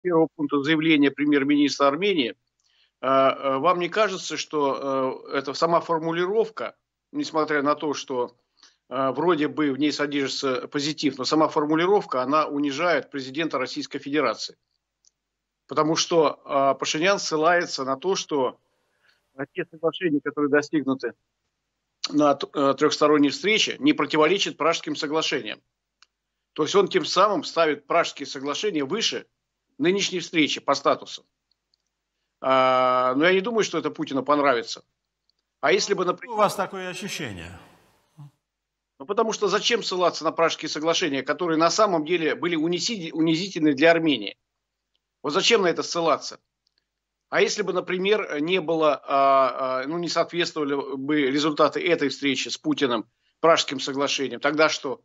первого пункта заявления премьер-министра Армении, э, э, вам не кажется, что э, это сама формулировка, несмотря на то, что вроде бы в ней содержится позитив, но сама формулировка, она унижает президента Российской Федерации? Потому что Пашинян ссылается на то, что те соглашения, которые достигнуты на трехсторонней встрече, не противоречат Пражским соглашениям. То есть он тем самым ставит Пражские соглашения выше нынешней встречи по статусу. А, но я не думаю, что это Путину понравится. А если бы, например... У вас такое ощущение? Ну, потому что зачем ссылаться на пражские соглашения, которые на самом деле были унизительны для Армении? Вот зачем на это ссылаться? А если бы, например, не было, а, а, ну, не соответствовали бы результаты этой встречи с Путиным пражским соглашением, тогда что?